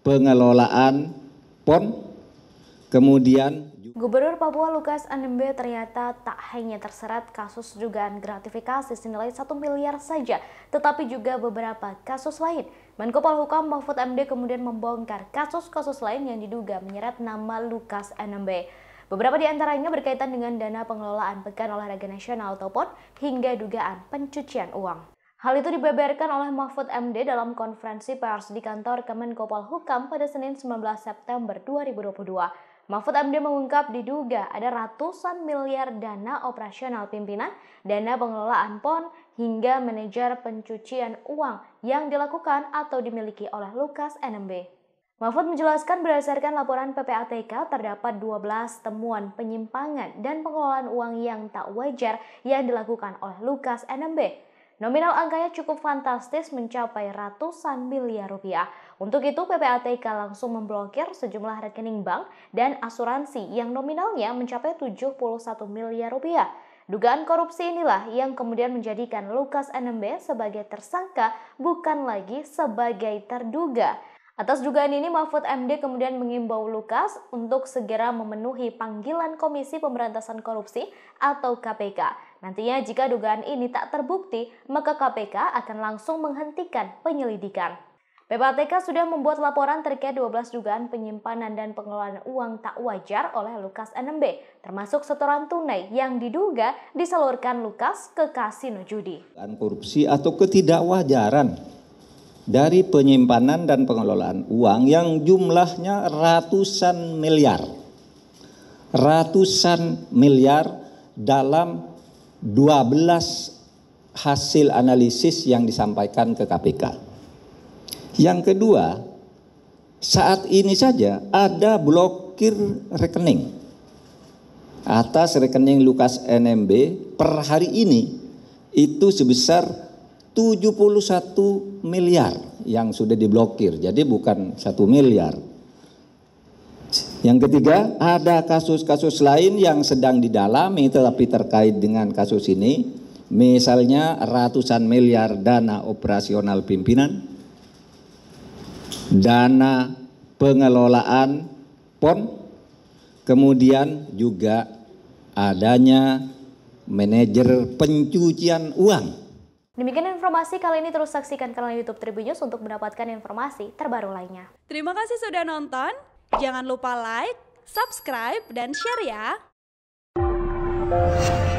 pengelolaan PON, kemudian Gubernur Papua Lukas NMB ternyata tak hanya terseret kasus dugaan gratifikasi senilai 1 miliar saja, tetapi juga beberapa kasus lain. Menko Polhukam Mahfud MD kemudian membongkar kasus-kasus lain yang diduga menyeret nama Lukas NMB. Beberapa di antaranya berkaitan dengan dana pengelolaan Pekan Olahraga Nasional ataupun hingga dugaan pencucian uang. Hal itu dibeberkan oleh Mahfud MD dalam konferensi pers di kantor Kemenko Polhukam pada Senin 19 September 2022. Mahfud MD mengungkap diduga ada ratusan miliar dana operasional pimpinan, dana pengelolaan PON, hingga manajer pencucian uang yang dilakukan atau dimiliki oleh Lukas NMB. Mahfud menjelaskan berdasarkan laporan PPATK terdapat 12 temuan penyimpangan dan pengelolaan uang yang tak wajar yang dilakukan oleh Lukas NMB. Nominal angkanya cukup fantastis mencapai ratusan miliar rupiah. Untuk itu PPATK langsung memblokir sejumlah rekening bank dan asuransi yang nominalnya mencapai 71 miliar rupiah. Dugaan korupsi inilah yang kemudian menjadikan Lukas NMB sebagai tersangka bukan lagi sebagai terduga. Atas dugaan ini, Mahfud MD kemudian mengimbau Lukas untuk segera memenuhi panggilan Komisi Pemberantasan Korupsi atau KPK. Nantinya jika dugaan ini tak terbukti, maka KPK akan langsung menghentikan penyelidikan. PPATK sudah membuat laporan terkait 12 dugaan penyimpanan dan pengelolaan uang tak wajar oleh Lukas NMB, termasuk setoran tunai yang diduga disalurkan Lukas ke kasino judi. Korupsi atau ketidakwajaran dari penyimpanan dan pengelolaan uang yang jumlahnya ratusan miliar. Ratusan miliar dalam 12 hasil analisis yang disampaikan ke KPK. Yang kedua, saat ini saja ada blokir rekening atas rekening Lukas NMB per hari ini itu sebesar 71 miliar yang sudah diblokir. Jadi bukan satu miliar. Yang ketiga, ada kasus-kasus lain yang sedang didalami tetapi terkait dengan kasus ini. Misalnya ratusan miliar dana operasional pimpinan, dana pengelolaan PON, kemudian juga adanya manajer pencucian uang Demikian informasi kali ini terus saksikan kanal YouTube Tribun News untuk mendapatkan informasi terbaru lainnya. Terima kasih sudah nonton. Jangan lupa like, subscribe, dan share ya.